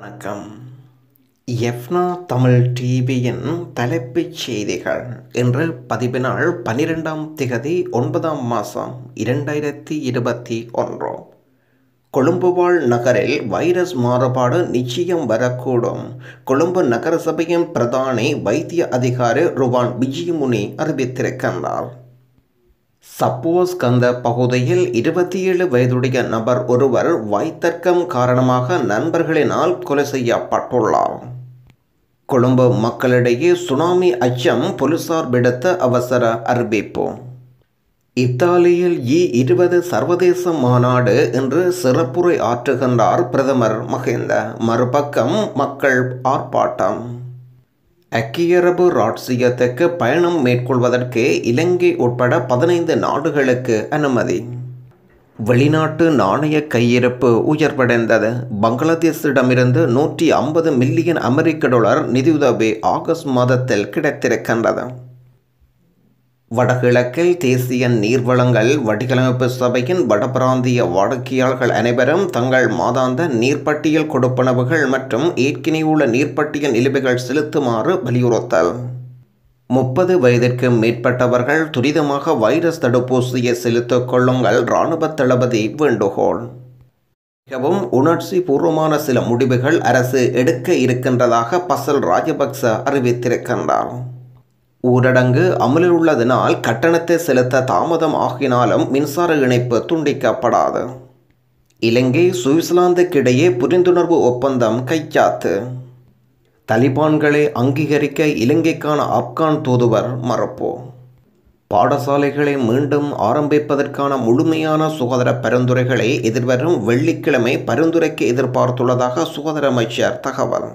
வணக்கம் எஃப்னா தமிழ் டிவியின் தலைப்புச் செய்திகள் இன்று பதிவினால் பனிரெண்டாம் பன்னிரெண்டாம் திகதி ஒன்பதாம் மாதம் இரண்டாயிரத்தி இருபத்தி ஒன்று கொழும்புவாழ் நகரில் வைரஸ் மாறுபாடு நிச்சயம் வரக்கூடும் கொழும்பு நகரசபையின் பிரதானி வைத்திய அதிகாரி ருவான் விஜயமுனி அறிவித்திருக்கின்றார் சப்போஸ் கந்த பகுதியில் இருபத்தி ஏழு வயதுடைய நபர் ஒருவர் வாய்த்தர்க்கம் காரணமாக நண்பர்களினால் கொலை செய்யப்பட்டுள்ளார் கொழும்பு மக்களிடையே சுனாமி அச்சம் போலீசார் விடுத்த அவசர அறிவிப்பு இத்தாலியில் இ இருபது சர்வதேச மாநாடு என்று சிறப்புரை ஆற்றுகின்றார் பிரதமர் மஹிந்த மறுபக்கம் மக்கள் ஆர்ப்பாட்டம் அக்கியரபு ராட்சியத்துக்கு பயணம் மேற்கொள்வதற்கு இலங்கை உட்பட பதினைந்து நாடுகளுக்கு அனுமதி வெளிநாட்டு நாணய கையிருப்பு உயர்வடைந்தது பங்களாதேஷிடமிருந்து நூற்றி ஐம்பது மில்லியன் அமெரிக்க டாலர் நிதியுதவி ஆகஸ்ட் மாதத்தில் கிடைத்திருக்கின்றது வடகிழக்கில் தேசிய நீர்வளங்கள் வடிகளமைப்பு சபையின் வடபிராந்திய வாடிக்கையாளர்கள் அனைவரும் தங்கள் மாதாந்த நீர்ப்பட்டியல் கொடுப்பனவுகள் மற்றும் ஏற்கனவே நீர்ப்பட்டியல் நிலுவைகள் செலுத்துமாறு வலியுறுத்தல் முப்பது வயதிற்கு மேற்பட்டவர்கள் துரிதமாக வைரஸ் தடுப்பூசியை செலுத்திக் கொள்ளுங்கள் இராணுவ தளபதி வேண்டுகோள் மிகவும் உணர்ச்சி பூர்வமான சில முடிவுகள் அரசு எடுக்க இருக்கின்றதாக பசல் ராஜபக்ச அறிவித்திருக்கின்றார் ஊரடங்கு அமலில் உள்ளதனால் கட்டணத்தை செலுத்த தாமதம் ஆகினாலும் மின்சார இணைப்பு துண்டிக்கப்படாது இலங்கை சுவிட்சர்லாந்துக்கிடையே புரிந்துணர்வு ஒப்பந்தம் கைச்சாத்து தலிபான்களை அங்கீகரிக்க இலங்கைக்கான ஆப்கான் தூதுவர் மறப்போ பாடசாலைகளை மீண்டும் ஆரம்பிப்பதற்கான முழுமையான சுகாதார பரிந்துரைகளை எதிர்வரும் வெள்ளிக்கிழமை பரிந்துரைக்கு எதிர்பார்த்துள்ளதாக சுகாதார அமைச்சர் தகவல்